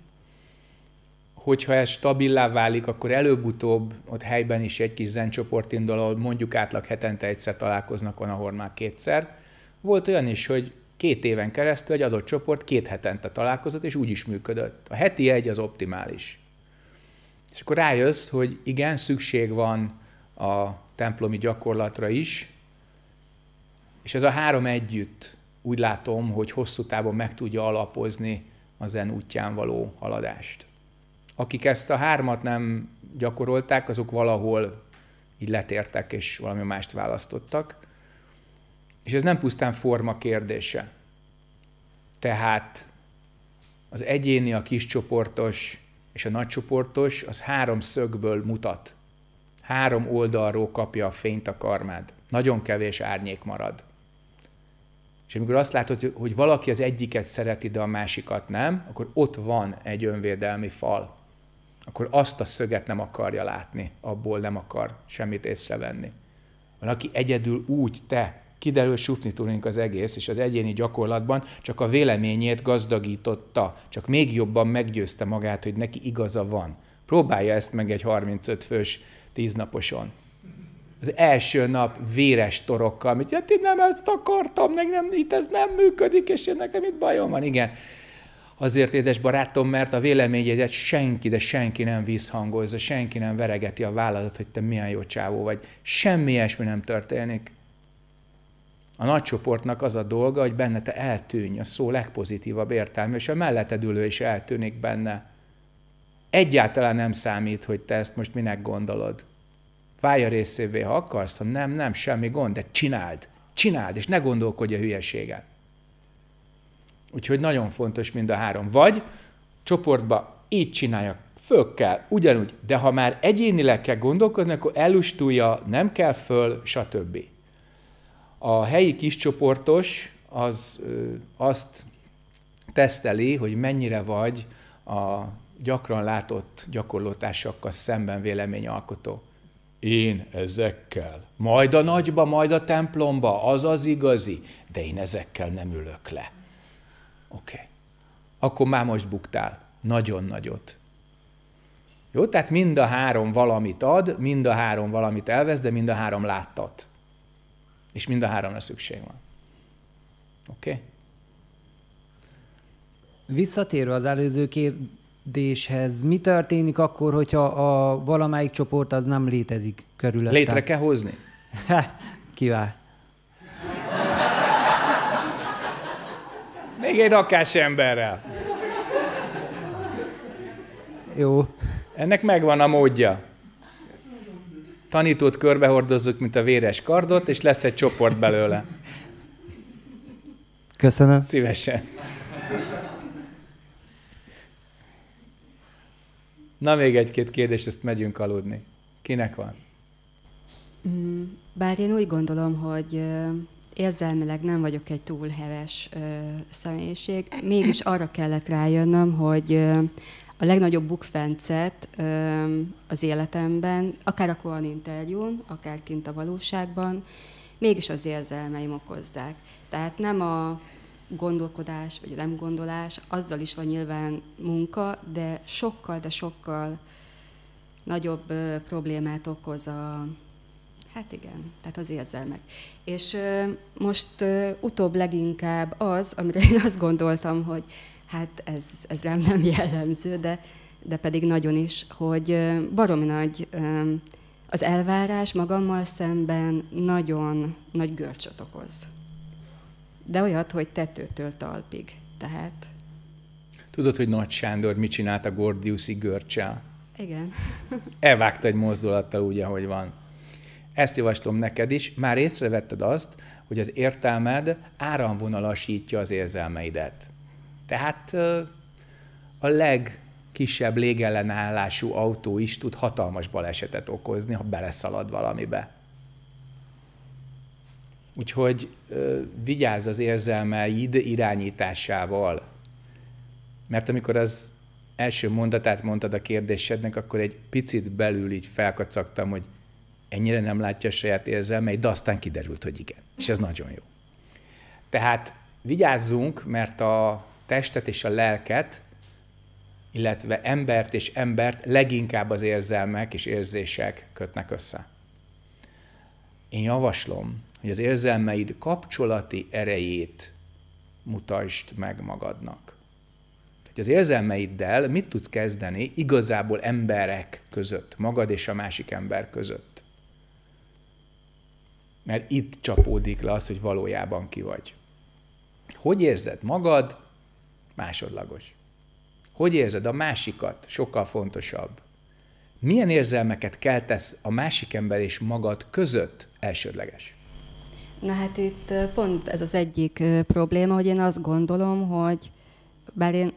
Speaker 1: Hogyha ez stabilá válik, akkor előbb-utóbb ott helyben is egy kis zencsoport indul, ahol mondjuk átlag hetente egyszer találkoznak, van ahol már kétszer. Volt olyan is, hogy két éven keresztül egy adott csoport két hetente találkozott, és úgy is működött. A heti egy az optimális. És akkor rájössz, hogy igen, szükség van a templomi gyakorlatra is, és ez a három együtt úgy látom, hogy hosszú távon meg tudja alapozni a zen útján való haladást. Akik ezt a hármat nem gyakorolták, azok valahol így letértek, és valami mást választottak. És ez nem pusztán forma kérdése. Tehát az egyéni, a kiscsoportos és a nagycsoportos, az három szögből mutat. Három oldalról kapja a fényt a karmád. Nagyon kevés árnyék marad. És amikor azt látod, hogy valaki az egyiket szereti, de a másikat nem, akkor ott van egy önvédelmi fal. Akkor azt a szöget nem akarja látni, abból nem akar semmit észrevenni. Van, aki egyedül úgy te, kiderül sufni tudunk az egész, és az egyéni gyakorlatban csak a véleményét gazdagította, csak még jobban meggyőzte magát, hogy neki igaza van. Próbálja ezt meg egy 35 fős tíznaposon az első nap véres torokkal, hogy hát én nem ezt akartam, meg nem, itt ez nem működik, és én nekem itt bajom van, igen. Azért, édes barátom, mert a véleményedet senki, de senki nem visszhangolza, senki nem veregeti a válladat, hogy te milyen jó csávó vagy. Semmi ilyesmi nem történik. A nagy csoportnak az a dolga, hogy benne te eltűnj, a szó legpozitívabb értelme, és a melletted ülő is eltűnik benne. Egyáltalán nem számít, hogy te ezt most minek gondolod válja részévé, ha akarsz, ha nem, nem, semmi gond, de csináld, csináld, és ne gondolkodj a hülyeségen. Úgyhogy nagyon fontos mind a három. Vagy csoportba így csinálja, föl kell, ugyanúgy, de ha már egyénileg kell gondolkodni, akkor elustulja, nem kell föl, stb. A helyi kis csoportos az ö, azt teszteli, hogy mennyire vagy a gyakran látott gyakorlótásokkal szemben véleményalkotó én ezekkel. Majd a nagyba, majd a templomba, az az igazi, de én ezekkel nem ülök le. Oké. Okay. Akkor már most buktál. Nagyon nagyot. Jó, tehát mind a három valamit ad, mind a három valamit elvesz, de mind a három láttat. És mind a háromra szükség van. Oké?
Speaker 4: Okay?
Speaker 3: Visszatérve az előző kérdésre, kérdéshez. Mi történik akkor, hogyha a valamelyik csoport az nem létezik körülötte? Létre kell hozni? Hát,
Speaker 1: Kivál. Még egy rakás emberrel. Jó. Ennek megvan a módja. Tanítót körbehordozzuk, mint a véres kardot, és lesz egy csoport belőle. Köszönöm. Szívesen. Na még egy-két kérdés, ezt megyünk aludni. Kinek van?
Speaker 4: Mm, bár én úgy gondolom, hogy érzelmileg nem vagyok egy túl heves személyiség, mégis arra kellett rájönnöm, hogy a legnagyobb bukfencet az életemben, akár a Kohan interjún, akár kint a valóságban, mégis az érzelmeim okozzák. Tehát nem a gondolkodás, vagy nem gondolás, azzal is van nyilván munka, de sokkal, de sokkal nagyobb ö, problémát okoz a, Hát igen, tehát az érzelmek. És ö, most ö, utóbb leginkább az, amire én azt gondoltam, hogy hát ez, ez nem, nem jellemző, de, de pedig nagyon is, hogy ö, baromi nagy ö, az elvárás magammal szemben nagyon nagy görcsöt okoz de olyat, hogy tetőtől talpig. Tehát...
Speaker 1: Tudod, hogy Nagy Sándor mit csinált a Gordiuszi görcsel?
Speaker 4: Igen.
Speaker 1: Elvágta egy mozdulattal úgy, ahogy van. Ezt javaslom neked is. Már észrevetted azt, hogy az értelmed áramvonalasítja az érzelmeidet. Tehát a legkisebb légellenállású autó is tud hatalmas balesetet okozni, ha beleszalad valamibe. Úgyhogy vigyázz az érzelmeid irányításával. Mert amikor az első mondatát mondtad a kérdésednek, akkor egy picit belül így felkacagtam, hogy ennyire nem látja a saját érzelmeit, de aztán kiderült, hogy igen. És ez nagyon jó. Tehát vigyázzunk, mert a testet és a lelket, illetve embert és embert leginkább az érzelmek és érzések kötnek össze. Én javaslom, hogy az érzelmeid kapcsolati erejét mutasd meg magadnak. Tehát az érzelmeiddel mit tudsz kezdeni igazából emberek között, magad és a másik ember között? Mert itt csapódik le az, hogy valójában ki vagy. Hogy érzed magad? Másodlagos. Hogy érzed a másikat? Sokkal fontosabb. Milyen érzelmeket keltesz a másik ember és magad között? Elsődleges.
Speaker 4: Na hát itt pont ez az egyik probléma, hogy én azt gondolom, hogy bár én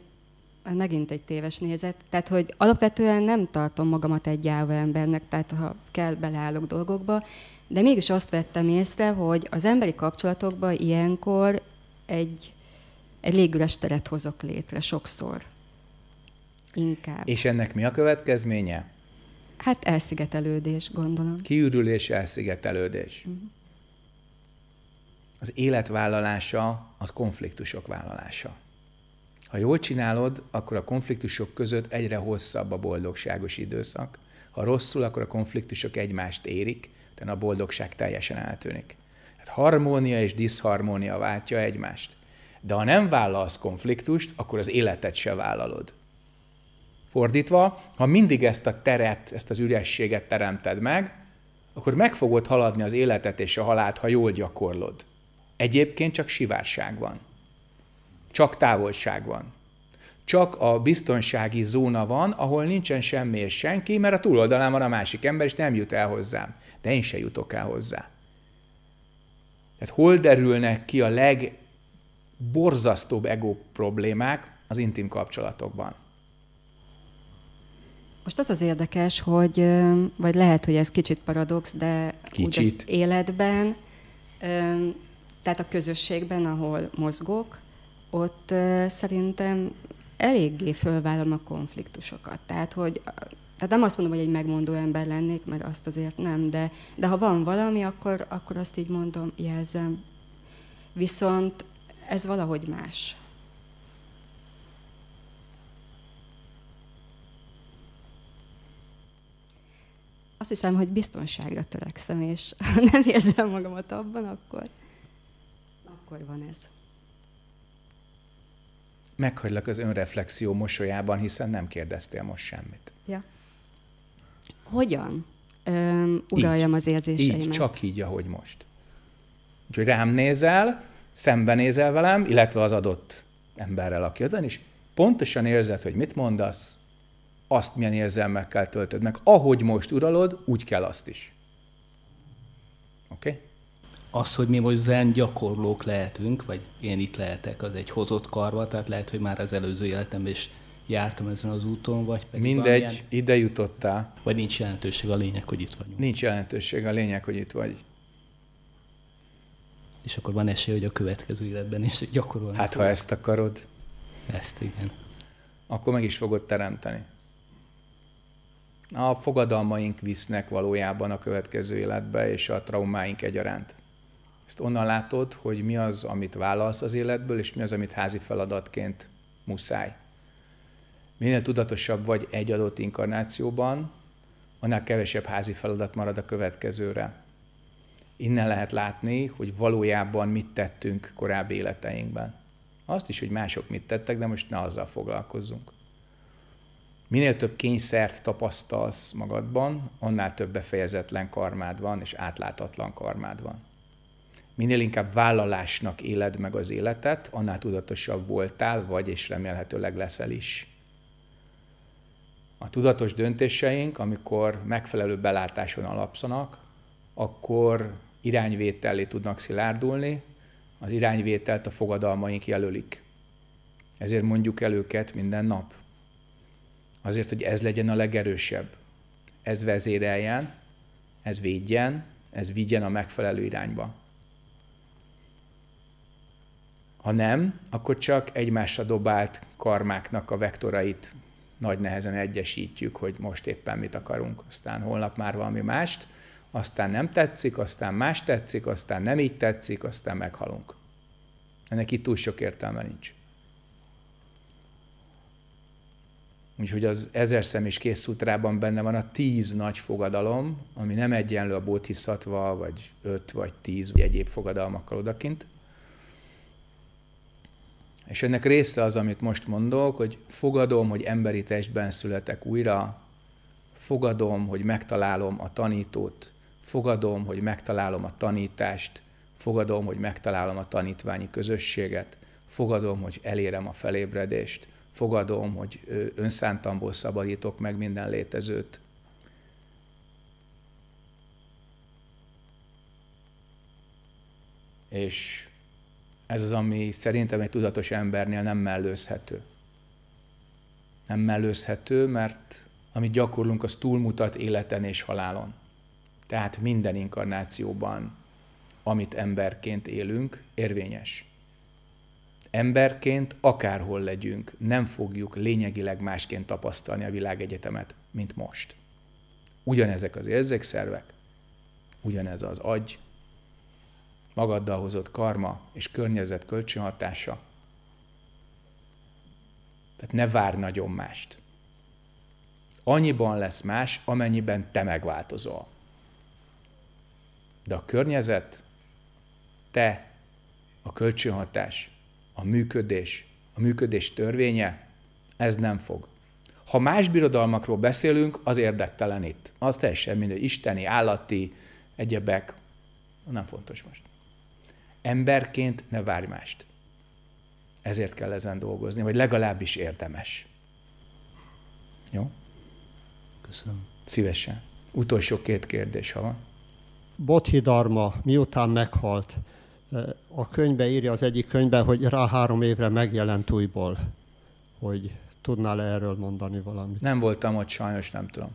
Speaker 4: megint egy téves nézet, tehát hogy alapvetően nem tartom magamat egy embernek, tehát ha kell, beleállok dolgokba, de mégis azt vettem észre, hogy az emberi kapcsolatokban ilyenkor egy, egy légüres teret hozok létre sokszor. Inkább.
Speaker 1: És ennek mi a következménye?
Speaker 4: Hát elszigetelődés, gondolom.
Speaker 1: Kiürülés, elszigetelődés. Uh-huh az élet vállalása az konfliktusok vállalása. Ha jól csinálod, akkor a konfliktusok között egyre hosszabb a boldogságos időszak. Ha rosszul, akkor a konfliktusok egymást érik, tehát a boldogság teljesen eltűnik. Hát harmónia és diszharmónia váltja egymást. De ha nem vállalsz konfliktust, akkor az életet se vállalod. Fordítva, ha mindig ezt a teret, ezt az ürességet teremted meg, akkor meg fogod haladni az életet és a halált, ha jól gyakorlod. Egyébként csak sivárság van. Csak távolság van. Csak a biztonsági zóna van, ahol nincsen semmi és senki, mert a túloldalán van a másik ember, és nem jut el hozzám. De én se jutok el hozzá. Tehát hol derülnek ki a legborzasztóbb ego problémák az intim kapcsolatokban?
Speaker 4: Most az az érdekes, hogy, vagy lehet, hogy ez kicsit paradox, de kicsit. úgy az életben tehát a közösségben, ahol mozgok, ott szerintem eléggé fölvállom a konfliktusokat. Tehát, hogy tehát nem azt mondom, hogy egy megmondó ember lennék, mert azt azért nem, de, de ha van valami, akkor, akkor azt így mondom, jelzem. Viszont ez valahogy más. Azt hiszem, hogy biztonságra törekszem, és nem érzem magamat abban, akkor mikor van ez.
Speaker 1: Meghagylak az önreflexió mosolyában, hiszen nem kérdeztél most semmit.
Speaker 4: Ja. Hogyan Öm, uraljam így, az érzéseimet? Így,
Speaker 1: csak így, ahogy most. Úgyhogy rám nézel, szembenézel velem, illetve az adott emberrel, aki ott is, pontosan érzed, hogy mit mondasz, azt milyen érzelmekkel töltöd meg. Ahogy most uralod, úgy kell azt is. Oké? Okay? az, hogy mi most zen gyakorlók lehetünk, vagy én itt lehetek, az egy hozott karva, tehát lehet, hogy már az előző életemben is jártam ezen az úton, vagy pedig Mindegy, valamilyen... ide jutottál. Vagy nincs jelentőség a lényeg, hogy itt vagyunk. Nincs jelentőség a lényeg, hogy itt vagy. És akkor van esély, hogy a következő életben is gyakorolni Hát, fogok. ha ezt akarod. Ezt, igen. Akkor meg is fogod teremteni. A fogadalmaink visznek valójában a következő életbe, és a traumáink egyaránt. Ezt onnan látod, hogy mi az, amit válasz az életből, és mi az, amit házi feladatként muszáj. Minél tudatosabb vagy egy adott inkarnációban, annál kevesebb házi feladat marad a következőre. Innen lehet látni, hogy valójában mit tettünk korábbi életeinkben. Azt is, hogy mások mit tettek, de most ne azzal foglalkozzunk. Minél több kényszert tapasztalsz magadban, annál több befejezetlen karmád van, és átlátatlan karmád van minél inkább vállalásnak éled meg az életet, annál tudatosabb voltál, vagy és remélhetőleg leszel is. A tudatos döntéseink, amikor megfelelő belátáson alapszanak, akkor irányvételé tudnak szilárdulni, az irányvételt a fogadalmaink jelölik. Ezért mondjuk el őket minden nap. Azért, hogy ez legyen a legerősebb. Ez vezéreljen, ez védjen, ez vigyen a megfelelő irányba. Ha nem, akkor csak egymásra dobált karmáknak a vektorait nagy nehezen egyesítjük, hogy most éppen mit akarunk, aztán holnap már valami mást, aztán nem tetszik, aztán más tetszik, aztán nem így tetszik, aztán meghalunk. Ennek itt túl sok értelme nincs. Úgyhogy az ezer szem és kész útrában benne van a tíz nagy fogadalom, ami nem egyenlő a bodhisattva, vagy öt, vagy tíz, vagy egyéb fogadalmakkal odakint, és ennek része az, amit most mondok, hogy fogadom, hogy emberi testben születek újra, fogadom, hogy megtalálom a tanítót, fogadom, hogy megtalálom a tanítást, fogadom, hogy megtalálom a tanítványi közösséget, fogadom, hogy elérem a felébredést, fogadom, hogy önszántamból szabadítok meg minden létezőt. És ez az, ami szerintem egy tudatos embernél nem mellőzhető. Nem mellőzhető, mert amit gyakorlunk, az túlmutat életen és halálon. Tehát minden inkarnációban, amit emberként élünk, érvényes. Emberként akárhol legyünk, nem fogjuk lényegileg másként tapasztalni a világegyetemet, mint most. Ugyanezek az érzékszervek, ugyanez az agy, magaddal hozott karma és környezet kölcsönhatása. Tehát ne várj nagyon mást. Annyiban lesz más, amennyiben te megváltozol. De a környezet, te, a kölcsönhatás, a működés, a működés törvénye, ez nem fog. Ha más birodalmakról beszélünk, az érdektelen itt. Az teljesen mindegy, isteni, állati, egyebek, nem fontos most. Emberként ne várj mást. Ezért kell ezen dolgozni, vagy legalábbis érdemes. Jó? Köszönöm. Szívesen.
Speaker 2: Utolsó két kérdés, ha van. Bodhidharma miután meghalt, eh, a könyvbe írja az egyik könyvben, hogy rá három évre megjelent újból, hogy tudnál -e erről mondani valamit?
Speaker 1: Nem voltam ott, sajnos nem tudom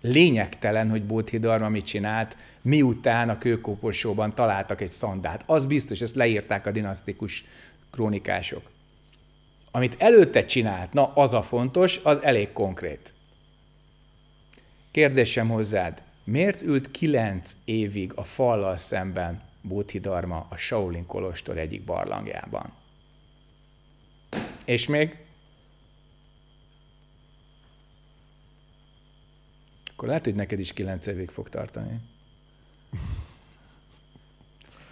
Speaker 1: lényegtelen, hogy Bódhidarma mit csinált, miután a kőkoporsóban találtak egy szandát. Az biztos, ezt leírták a dinasztikus krónikások. Amit előtte csinált, na az a fontos, az elég konkrét. Kérdésem hozzád, miért ült kilenc évig a fallal szemben Bódhidarma a Shaolin Kolostor egyik barlangjában? És még akkor lehet, hogy neked is kilenc évig fog tartani.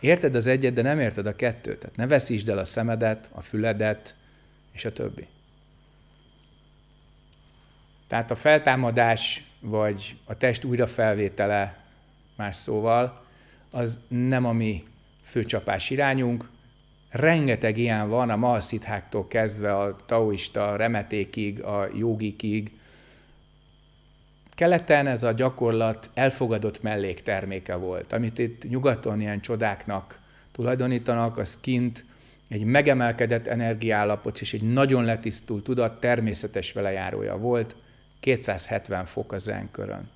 Speaker 1: Érted az egyet, de nem érted a kettőt. Tehát ne veszítsd el a szemedet, a füledet, és a többi. Tehát a feltámadás, vagy a test újrafelvétele, más szóval, az nem a mi főcsapás irányunk. Rengeteg ilyen van, a malszitháktól kezdve a taoista remetékig, a jogikig, Keleten ez a gyakorlat elfogadott mellékterméke volt. Amit itt nyugaton ilyen csodáknak tulajdonítanak, az kint egy megemelkedett energiállapot és egy nagyon letisztult tudat természetes velejárója volt, 270 fok a zenkörön.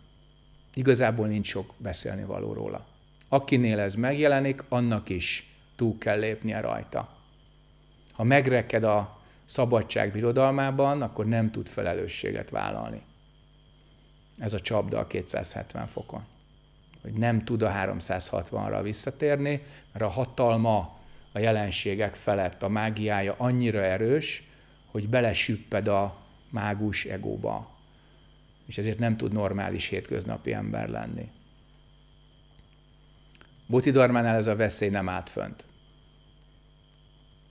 Speaker 1: Igazából nincs sok beszélni való róla. Akinél ez megjelenik, annak is túl kell lépnie rajta. Ha megreked a szabadság birodalmában, akkor nem tud felelősséget vállalni ez a csapda a 270 fokon. Hogy nem tud a 360-ra visszatérni, mert a hatalma a jelenségek felett, a mágiája annyira erős, hogy belesüpped a mágus egóba. És ezért nem tud normális hétköznapi ember lenni. Buti Butidormánál ez a veszély nem állt fönt.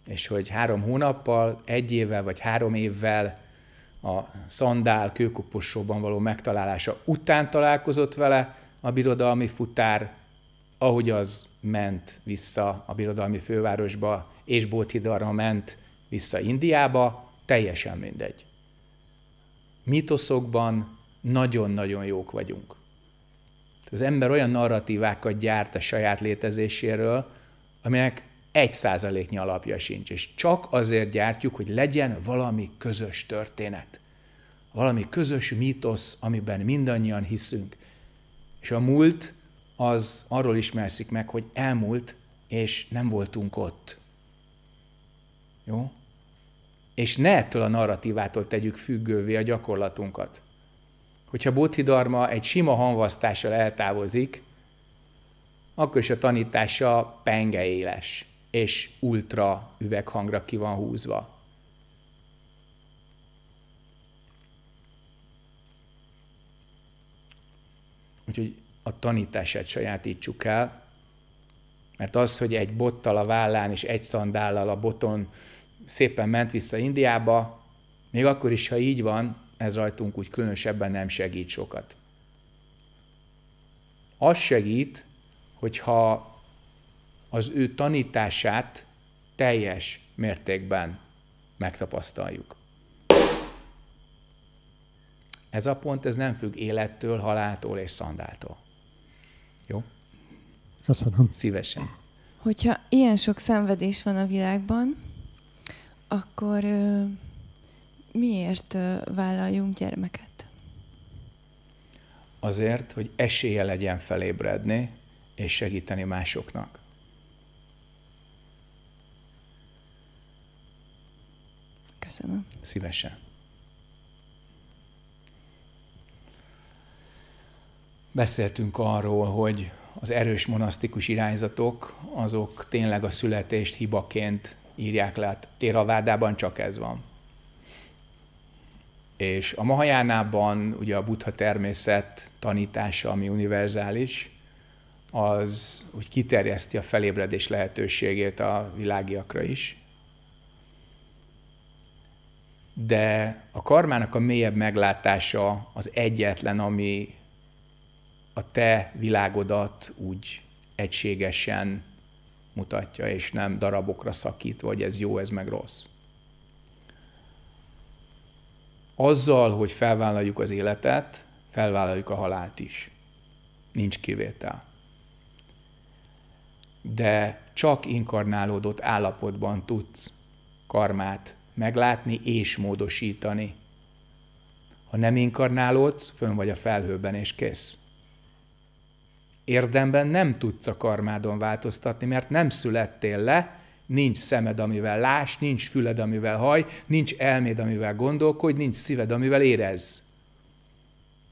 Speaker 1: És hogy három hónappal, egy évvel vagy három évvel a szandál kőkoposóban való megtalálása után találkozott vele a birodalmi futár, ahogy az ment vissza a birodalmi fővárosba, és Bóthidarra ment vissza Indiába, teljesen mindegy. Mitoszokban nagyon-nagyon jók vagyunk. Az ember olyan narratívákat gyárt a saját létezéséről, aminek egy százaléknyi alapja sincs, és csak azért gyártjuk, hogy legyen valami közös történet, valami közös mítosz, amiben mindannyian hiszünk. És a múlt az arról ismerszik meg, hogy elmúlt, és nem voltunk ott. Jó? És ne ettől a narratívától tegyük függővé a gyakorlatunkat. Hogyha Bodhidharma egy sima hanvasztással eltávozik, akkor is a tanítása penge éles és ultra üveghangra ki van húzva. Úgyhogy a tanítását sajátítsuk el, mert az, hogy egy bottal a vállán és egy szandállal a boton szépen ment vissza Indiába, még akkor is, ha így van, ez rajtunk úgy különösebben nem segít sokat. Az segít, hogyha az ő tanítását teljes mértékben megtapasztaljuk. Ez a pont, ez nem függ élettől, haláltól és szandától. Jó? Köszönöm. Szívesen.
Speaker 3: Hogyha ilyen sok szenvedés van a világban, akkor ö, miért ö, vállaljunk gyermeket?
Speaker 1: Azért, hogy esélye legyen felébredni és segíteni másoknak. Köszönöm. Szívesen. Beszéltünk arról, hogy az erős monasztikus irányzatok, azok tényleg a születést hibaként írják le. Téravádában hát csak ez van. És a Mahajánában ugye a buddha természet tanítása, ami univerzális, az úgy kiterjeszti a felébredés lehetőségét a világiakra is de a karmának a mélyebb meglátása az egyetlen, ami a te világodat úgy egységesen mutatja, és nem darabokra szakít vagy ez jó, ez meg rossz. Azzal, hogy felvállaljuk az életet, felvállaljuk a halált is. Nincs kivétel. De csak inkarnálódott állapotban tudsz karmát meglátni és módosítani. Ha nem inkarnálódsz, fönn vagy a felhőben és kész. Érdemben nem tudsz a karmádon változtatni, mert nem születtél le, nincs szemed, amivel láss, nincs füled, amivel haj, nincs elméd, amivel gondolkodj, nincs szíved, amivel érez.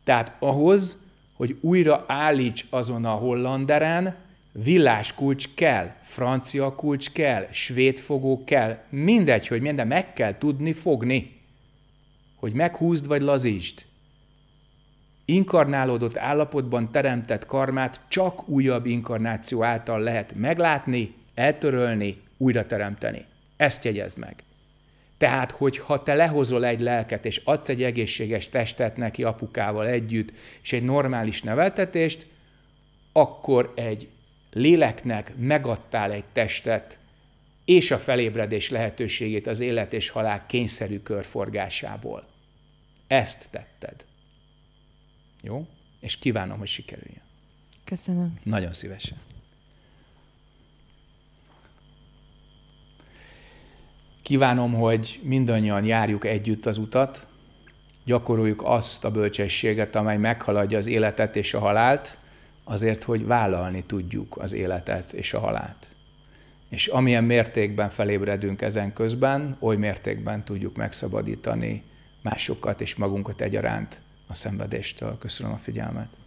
Speaker 1: Tehát ahhoz, hogy újra állíts azon a hollanderen, villás kulcs kell, francia kulcs kell, svéd fogó kell, mindegy, hogy minden, meg kell tudni fogni, hogy meghúzd vagy lazítsd. Inkarnálódott állapotban teremtett karmát csak újabb inkarnáció által lehet meglátni, eltörölni, újra teremteni. Ezt jegyezd meg. Tehát, hogyha te lehozol egy lelket, és adsz egy egészséges testet neki apukával együtt, és egy normális neveltetést, akkor egy léleknek megadtál egy testet, és a felébredés lehetőségét az élet és halál kényszerű körforgásából. Ezt tetted. Jó? És kívánom, hogy sikerüljön. Köszönöm. Nagyon szívesen. Kívánom, hogy mindannyian járjuk együtt az utat, gyakoroljuk azt a bölcsességet, amely meghaladja az életet és a halált, azért, hogy vállalni tudjuk az életet és a halált. És amilyen mértékben felébredünk ezen közben, oly mértékben tudjuk megszabadítani másokat és magunkat egyaránt a szenvedéstől. Köszönöm a figyelmet.